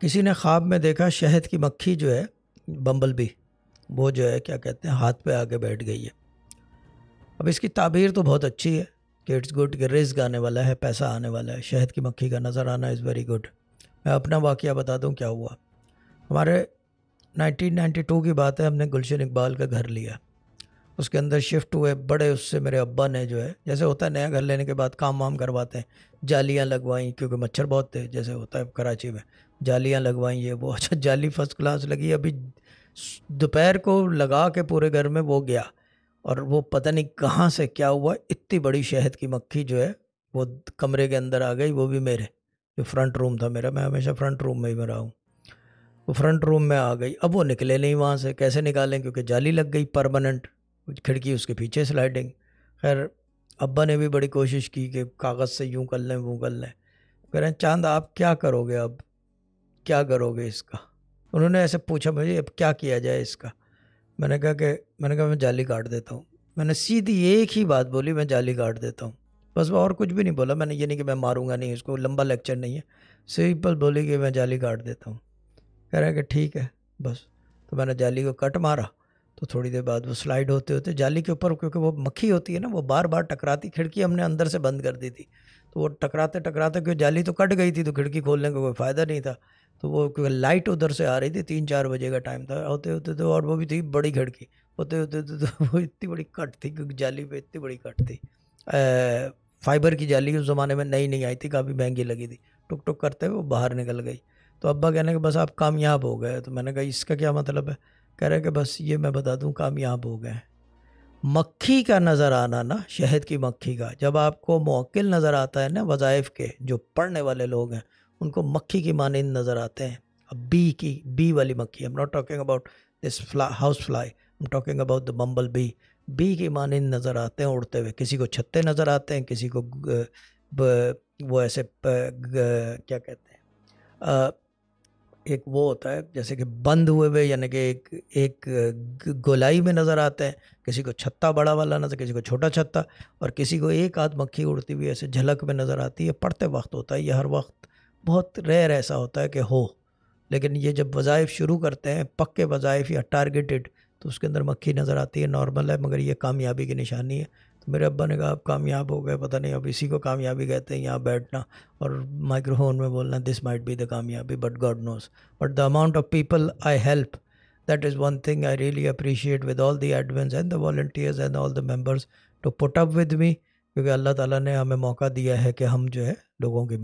किसी ने ख्वाब में देखा शहद की मक्खी जो है बम्बल भी वो जो है क्या कहते हैं हाथ पे आके बैठ गई है अब इसकी ताबीर तो बहुत अच्छी है कि इट्स गुड कि रिस्क आने वाला है पैसा आने वाला है शहद की मक्खी का नज़र आना इज़ वेरी गुड मैं अपना वाक़ बता दूँ क्या हुआ हमारे 1992 की बात है हमने गुलशन इकबाल का घर लिया उसके अंदर शिफ्ट हुए बड़े उससे मेरे अब्बा ने जो है जैसे होता है नया घर लेने के बाद काम वाम करवाते हैं जालियाँ लगवाई क्योंकि मच्छर बहुत थे जैसे होता है कराची में जालियाँ लगवाई ये वो अच्छा जाली फर्स्ट क्लास लगी अभी दोपहर को लगा के पूरे घर में वो गया और वो पता नहीं कहाँ से क्या हुआ इतनी बड़ी शहद की मक्खी जो है वो कमरे के अंदर आ गई वो भी मेरे जो फ्रंट रूम था मेरा मैं हमेशा फ्रंट रूम में ही मेरा हूँ वो फ्रंट रूम में आ गई अब वो निकले नहीं वहाँ से कैसे निकालें क्योंकि जाली लग गई परमानेंट कुछ खिड़की उसके पीछे स्लाइडिंग खैर अब्बा ने भी बड़ी कोशिश की कि कागज़ से यूँ कर लें वो कर लें कह रहे हैं चांद आप क्या करोगे अब क्या करोगे इसका उन्होंने ऐसे पूछा मुझे अब क्या किया जाए इसका मैंने कहा कि मैंने कहा मैं जाली काट देता हूँ मैंने सीधी एक ही बात बोली मैं जाली काट देता हूँ बस और कुछ भी नहीं बोला मैंने ये नहीं कि मैं मारूंगा नहीं उसको लंबा लेक्चर नहीं है सिंपल बोली कि मैं जाली काट देता हूँ कह रहे हैं कि ठीक है बस तो मैंने जाली को कट मारा तो थोड़ी देर बाद वो स्लाइड होते होते जाली के ऊपर क्योंकि वो मक्खी होती है ना वो बार बार टकराती खिड़की हमने अंदर से बंद कर दी थी तो वो टकराते टकराते क्योंकि जाली तो कट गई थी तो खिड़की खोलने का कोई फ़ायदा नहीं था तो वो क्योंकि लाइट उधर से आ रही थी तीन चार बजे का टाइम था होते होते तो और वो भी थी बड़ी खिड़की होते होते तो, तो वो इतनी बड़ी कट थी क्योंकि जाली पर इतनी बड़ी कट थी फाइबर की जाली उस ज़माने में नई नहीं आई थी काफ़ी महंगी लगी थी टुक टुक करते हुए वो बाहर निकल गई तो अब्बा कहने के बस आप कामयाब हो गए तो मैंने कहा इसका क्या मतलब है कह रहे कि बस ये मैं बता दूं कामयाब हो गए मक्खी का नज़र आना ना शहद की मक्खी का जब आपको मौकिल नज़र आता है ना वज़ाइफ के जो पढ़ने वाले लोग हैं उनको मक्खी की मानंद नज़र आते हैं अब बी की बी वाली मक्खी am not talking about this फ्ला house fly am talking about the bumble bee bee की मानंद नज़र आते हैं उड़ते हुए किसी को छत्ते नज़र आते हैं किसी को ब, वो ऐसे प, ग, क्या कहते हैं एक वो होता है जैसे कि बंद हुए हुए यानी कि एक एक गोलाई में नज़र आते हैं किसी को छत्ता बड़ा वाला नज़र किसी को छोटा छत्ता और किसी को एक आध मक्खी उड़ती हुई ऐसे झलक में नज़र आती है पढ़ते वक्त होता है ये हर वक्त बहुत रेयर ऐसा होता है कि हो लेकिन ये जब वज़ाइफ शुरू करते हैं पक्के वज़ाइफ या टारगेटेड तो उसके अंदर मक्खी नज़र आती है नॉर्मल है मगर ये कामयाबी की निशानी है मेरे अब्बा ने कहा आप कामयाब हो गए पता नहीं अब इसी को कामयाबी कहते हैं यहाँ बैठना और माइक्रोफोन में बोलना दिस माइट बी द कामयाबी but God knows but the amount of people I help that is one thing I really appreciate with all the advance and the volunteers and all the members to put up with me क्योंकि अल्लाह ताला ने हमें मौका दिया है कि हम जो है लोगों की